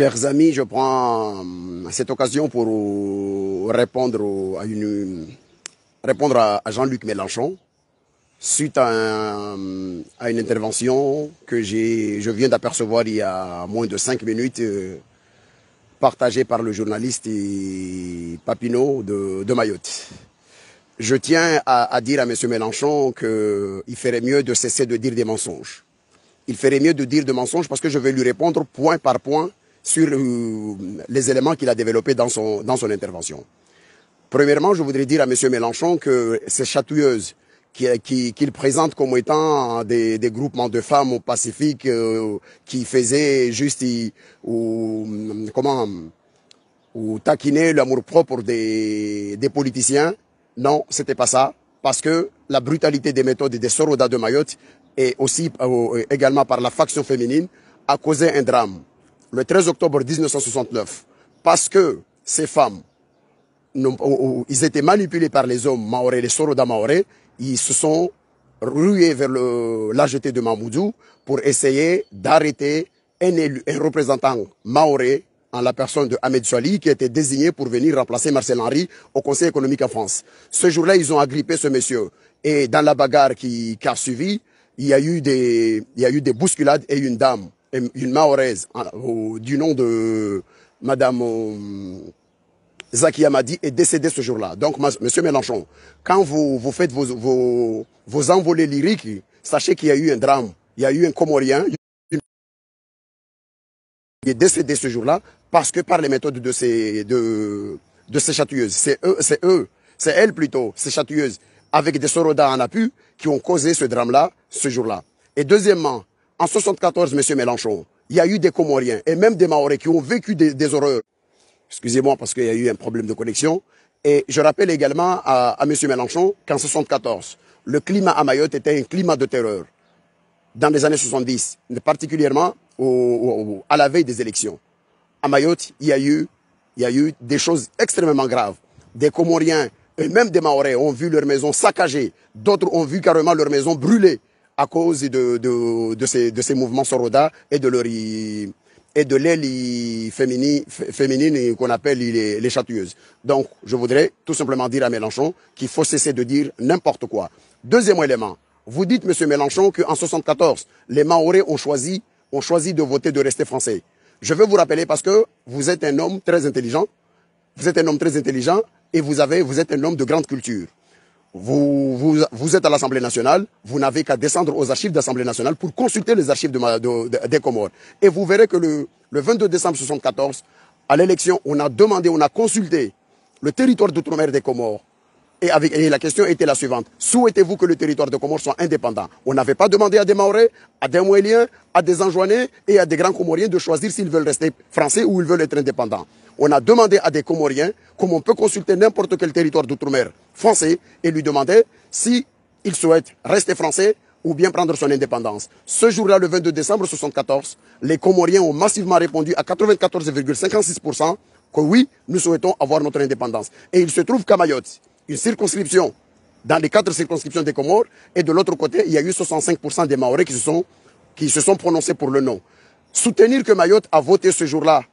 Chers amis, je prends euh, cette occasion pour répondre à, Jean-Luc Mélenchon suite à, une intervention que je viens d'apercevoir il y a moins de cinq minutes, euh, partagée par le journaliste Papineau de, Mayotte. Je tiens à, à dire à M. Mélenchon qu'il ferait mieux de cesser de dire des mensonges. Il ferait mieux de dire des mensonges parce que je vais lui répondre point par point sur euh, les éléments qu'il a développés dans son, intervention. Premièrement, je voudrais dire à M. Mélenchon que ces chatouilleuses qu'il présente comme étant des, groupements de femmes au euh, qui faisaient juste ou mm, comment ou taquiner l'amour propre des, politiciens. Non, c'était pas ça, parce que la brutalité des méthodes des Soroda de Mayotte et aussi euh, également par la faction féminine a causé un drame le 13 octobre 1969, parce que ces femmes, ils étaient manipulés par les hommes maorés, les Soroda maorés, ils se sont rués vers l'AGT de Mamoudou pour essayer d'arrêter un, représentant maoré en la personne de Ahmed Souali, qui était désigné pour venir remplacer Marcel Henry au Conseil économique en France. Ce jour-là, ils ont agrippé ce monsieur. Et dans la bagarre qui, a suivi, il a eu des, il y a eu des bousculades et une dame une Mahoraise hein, du nom de Madame euh, Zaki Amadi est décédée ce jour-là. Donc, Monsieur Mélenchon, quand vous, vous faites vos, vos, envolées lyriques, sachez qu'il y a eu un drame. Il y a eu un Comorien qui est décédé ce jour-là parce que par les méthodes de ces, de, de ces chatouilleuses. C'est eux, c'est eux, c'est elles plutôt, ces chatouilleuses, avec des sorodas en appui, qui ont causé ce drame-là ce jour-là. Et deuxièmement, en 74, Monsieur Mélenchon, il y a eu des Comoriens et même des Maoris qui ont vécu des, horreurs. Excusez-moi parce qu'il y a eu un problème de connexion. Et je rappelle également à, M. Mélenchon qu'en 74, le climat à Mayotte était un climat de terreur. Dans les années 70, particulièrement à la veille des élections. À Mayotte, il y a eu, des choses extrêmement graves. Des Comoriens et même des Maorais ont vu leur maison saccagée. D'autres ont vu carrément leur maison brûlée à cause de, de, de, ces, mouvements Soroda et de leur et de l'aile féminine, féminine qu'on appelle les, chatueuses. Donc, je voudrais tout simplement dire à Mélenchon qu'il faut cesser de dire n'importe quoi. Deuxième élément, vous dites, Monsieur Mélenchon, qu'en 74, les Maoris ont choisi, ont choisi de voter, de rester français. Je veux vous rappeler parce que vous êtes un homme très intelligent, vous êtes un homme très intelligent et vous avez, vous êtes un homme de grande culture. Vous, êtes à l'Assemblée nationale, vous n'avez qu'à descendre aux archives de l'Assemblée nationale pour consulter les archives des Comores. Et vous verrez que le, 22 décembre 1974, à l'élection, on a demandé, on a consulté le territoire d'outre-mer des Comores. Et, la question était la suivante. Souhaitez-vous que le territoire des Comores soit indépendant On n'avait pas demandé à des Maorais, à des Moéliens, à des Anjouanais et à des grands Comoriens de choisir s'ils veulent rester français ou ils veulent être indépendants on a demandé à des Comoriens, comme on peut consulter n'importe quel territoire d'outre-mer français, et lui demander s'il il souhaite rester français ou bien prendre son indépendance. Ce jour-là, le 22 décembre 1974, les Comoriens ont massivement répondu à 94,56% que oui, nous souhaitons avoir notre indépendance. Et il se trouve qu'à Mayotte, une circonscription dans les quatre circonscriptions des Comores, et de l'autre côté, il y a eu 65% des Maoris qui se, sont, qui se sont prononcés pour le non. Soutenir que Mayotte a voté ce jour-là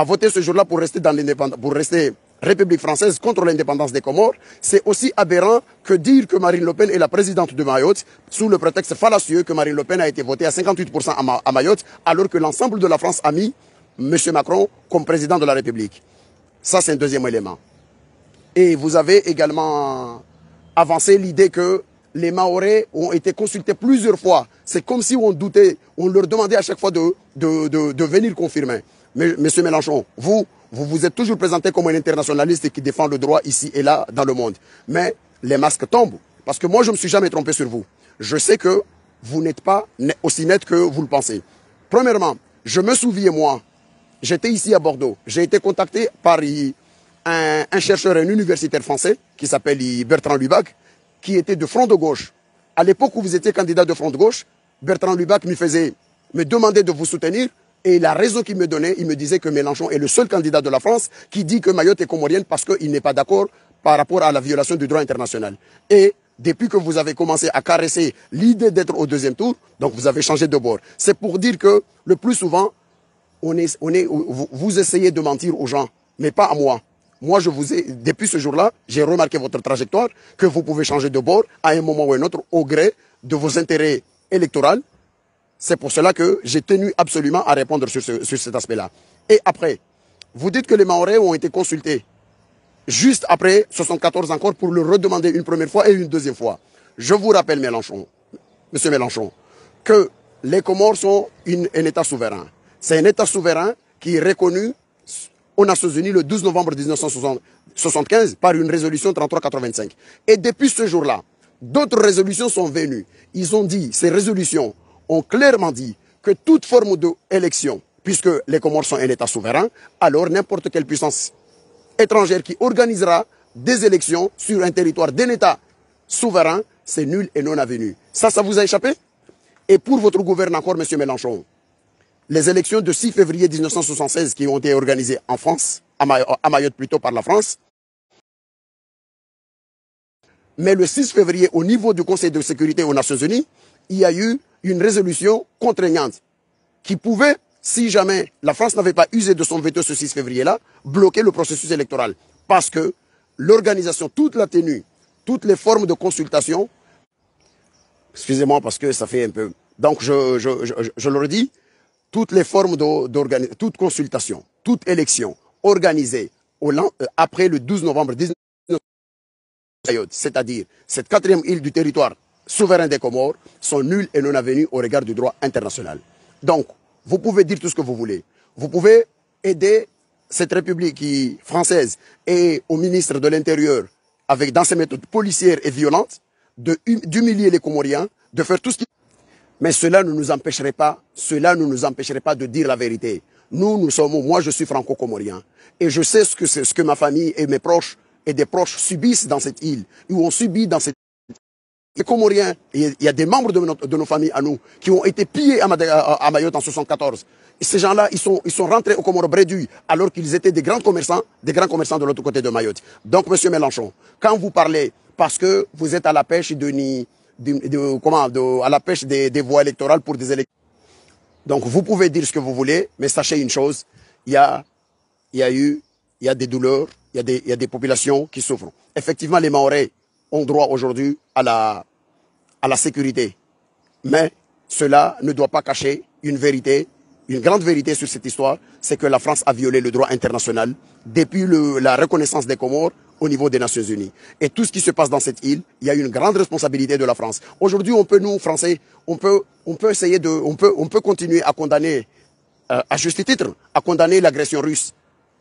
a voté ce jour-là pour rester dans l'indépendance, pour rester République française contre l'indépendance des Comores, c'est aussi aberrant que dire que Marine Le Pen est la présidente de Mayotte sous le prétexte fallacieux que Marine Le Pen a été votée à 58% à, Mayotte, alors que l'ensemble de la France a mis M. Macron comme président de la République. Ça, c'est un deuxième élément. Et vous avez également avancé l'idée que les Maorais ont été consultés plusieurs fois. C'est comme si on doutait, on leur demandait à chaque fois de, de venir confirmer. Monsieur Mélenchon, vous, vous vous êtes toujours présenté comme un internationaliste qui défend le droit ici et là dans le monde. Mais les masques tombent. Parce que moi, je ne me suis jamais trompé sur vous. Je sais que vous n'êtes pas aussi net que vous le pensez. Premièrement, je me souviens, moi, j'étais ici à Bordeaux. J'ai été contacté par un, chercheur, un universitaire français, qui s'appelle Bertrand Lubac, qui était de front de gauche. À l'époque où vous étiez candidat de front de gauche, Bertrand Lubac me faisait, me demander de vous soutenir et la raison qu'il me donnait, il me disait que Mélenchon est le seul candidat de la France qui dit que Mayotte est comorienne parce qu'il n'est pas d'accord par rapport à la violation du droit international. Et depuis que vous avez commencé à caresser l'idée d'être au deuxième tour, donc vous avez changé de bord. C'est pour dire que le plus souvent, on est, vous essayez de mentir aux gens, mais pas à moi. Moi, je vous ai, depuis ce jour-là, j'ai remarqué votre trajectoire, que vous pouvez changer de bord à un moment ou à un autre au gré de vos intérêts électoraux c'est pour cela que j'ai tenu absolument à répondre sur, cet aspect-là. Et après, vous dites que les Maorais ont été consultés juste après 74 encore pour le redemander une première fois et une deuxième fois. Je vous rappelle, Mélenchon, Monsieur Mélenchon, que les Comores sont un État souverain. C'est un État souverain qui est reconnu aux Nations Unies le 12 novembre 1975 par une résolution 3385. Et depuis ce jour-là, d'autres résolutions sont venues. Ils ont dit, ces résolutions ont clairement dit que toute forme d'élection, puisque les Comores sont un État souverain, alors n'importe quelle puissance étrangère qui organisera des élections sur un territoire d'un État souverain, c'est nul et non avenu. Ça, ça vous a échappé Et pour votre gouvernement encore, M. Mélenchon, les élections de 6 février 1976 qui ont été organisées en France, à Mayotte plutôt par la France, mais le 6 février, au niveau du Conseil de sécurité aux Nations Unies, il y a eu une résolution contraignante qui pouvait, si jamais la France n'avait pas usé de son veto ce 6 février-là, bloquer le processus électoral. Parce que l'organisation, toute la tenue, toutes les formes de consultation, excusez-moi parce que ça fait un peu... Donc je, le redis, toutes les formes d'organisation, toute consultation, toute élection organisée au euh, après le 12 novembre 19... C'est-à-dire cette quatrième île du territoire souverains des Comores sont nuls et non avenus au regard du droit international. Donc, vous pouvez dire tout ce que vous voulez. Vous pouvez aider cette République française et au ministre de l'Intérieur, avec dans ses méthodes policières et violentes, d'humilier les Comoriens, de faire tout ce qui... Mais cela ne nous empêcherait pas, cela ne nous empêcherait pas de dire la vérité. Nous, nous sommes, moi je suis franco-comorien, et je sais ce que, ce que ma famille et mes proches et des proches subissent dans cette île, ou ont subi dans cette les Comoriens, il y a des membres de, nos familles à nous qui ont été pillés à, Mayotte en 74. ces gens-là, ils sont, ils sont rentrés au comore Brédu alors qu'ils étaient des grands commerçants, des grands commerçants de l'autre côté de Mayotte. Donc, Monsieur Mélenchon, quand vous parlez, parce que vous êtes à la pêche de, de comment, à la pêche des, voies électorales pour des élections. Donc, vous pouvez dire ce que vous voulez, mais sachez une chose, il y a, il y a eu, il y a des douleurs, il y a des, il y a des populations qui souffrent. Effectivement, les Maorais, ont droit aujourd'hui à la, sécurité. Mais cela ne doit pas cacher une vérité, une grande vérité sur cette histoire, c'est que la France a violé le droit international depuis la reconnaissance des Comores au niveau des Nations Unies. Et tout ce qui se passe dans cette île, il y a une grande responsabilité de la France. Aujourd'hui, on peut, nous, Français, on peut, on peut essayer de, on peut, on peut continuer à condamner, euh, à juste titre, à condamner l'agression russe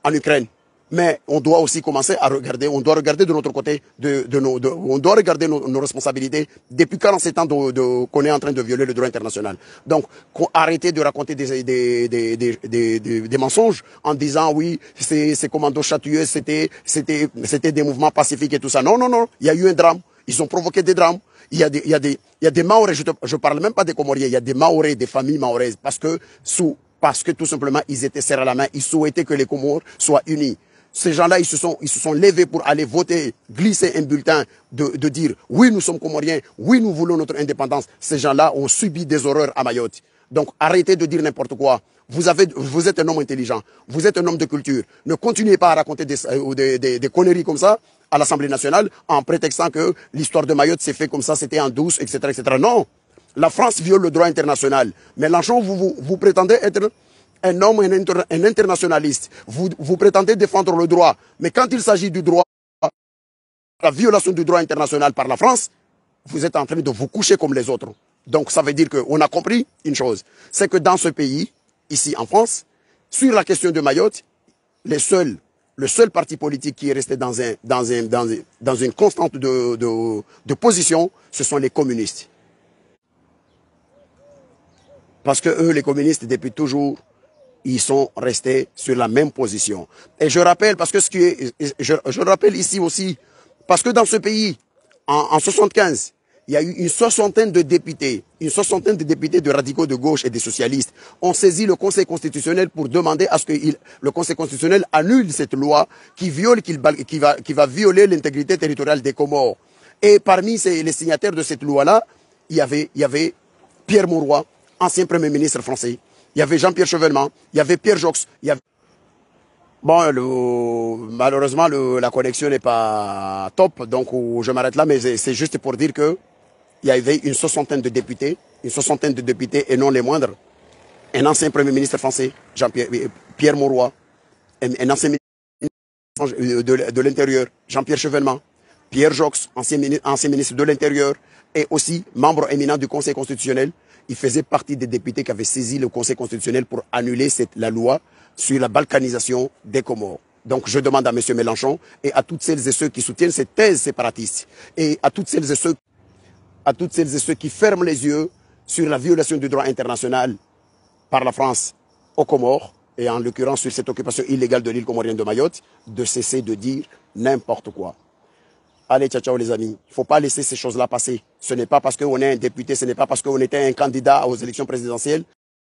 en Ukraine mais on doit aussi commencer à regarder, on doit regarder de notre côté, de, de nos, de, on doit regarder nos, responsabilités depuis 47 ans de, qu'on est en train de violer le droit international. Donc, arrêter de raconter des, des, des, des, mensonges en disant oui, ces, commandos chatueux c'était, c'était, c'était des mouvements pacifiques et tout ça. Non, non, non, il y a eu un drame. Ils ont provoqué des drames. Il y a des, il y a des, il y a des Maorais, je ne parle même pas des Comoriens, il y a des Maorais, des familles maoraises, parce que sous, parce que tout simplement, ils étaient serrés à la main, ils souhaitaient que les Comores soient unis. Ces gens-là, ils, se sont, ils levés pour aller voter, glisser un bulletin de, dire « oui, nous sommes Comoriens, oui, nous voulons notre indépendance ». Ces gens-là ont subi des horreurs à Mayotte. Donc arrêtez de dire n'importe quoi. Vous, êtes un homme intelligent, vous êtes un homme de culture. Ne continuez pas à raconter euh, des, conneries comme ça à l'Assemblée nationale en prétextant que l'histoire de Mayotte s'est faite comme ça, c'était en douce, etc., etc. Non, la France viole le droit international. Mélenchon, vous, vous prétendez être un homme, un, internationaliste. Vous, vous prétendez défendre le droit, mais quand il s'agit du droit, la violation du droit international par la France, vous êtes en train de vous coucher comme les autres. Donc ça veut dire qu'on a compris une chose, c'est que dans ce pays, ici en France, sur la question de Mayotte, les seuls, le seul parti politique qui est resté dans, une constante de position, ce sont les communistes. Parce que eux, les communistes, depuis toujours, ils sont restés sur la même position. Et je rappelle, parce que ce qui est, je, je rappelle ici aussi, parce que dans ce pays, en, 75, il y a eu une soixantaine de députés, une soixantaine de députés de radicaux de gauche et des socialistes ont saisi le Conseil constitutionnel pour demander à ce que le Conseil constitutionnel annule cette loi qui viole, qui, va, qui va violer l'intégrité territoriale des Comores. Et parmi les signataires de cette loi-là, il y avait, il y avait Pierre Mourois, ancien premier ministre français, il y avait Jean-Pierre Chevènement, il y avait Pierre Jox, il y avait... Bon, malheureusement, la connexion n'est pas top, donc je m'arrête là, mais c'est juste pour dire qu'il y avait une soixantaine de députés, une soixantaine de députés et non les moindres. Un ancien premier ministre français, Jean-Pierre euh, Pierre Mauroy, un, ancien ministre de, l'Intérieur, Jean-Pierre Chevènement, Pierre Jox, ancien ministre de l'Intérieur, et aussi membre éminent du Conseil constitutionnel, il faisait partie des députés qui avaient saisi le Conseil constitutionnel pour annuler la loi sur la balkanisation des Comores. Donc je demande à M. Mélenchon et à toutes celles et ceux qui soutiennent cette thèse séparatiste et à toutes celles et ceux, à toutes celles et ceux qui ferment les yeux sur la violation du droit international par la France aux Comores et en l'occurrence sur cette occupation illégale de l'île comorienne de Mayotte, de cesser de dire n'importe quoi. Allez, ciao, ciao les amis. Il faut pas laisser ces choses-là passer. Ce n'est pas parce qu'on est un député, ce n'est pas parce qu'on était un candidat aux élections présidentielles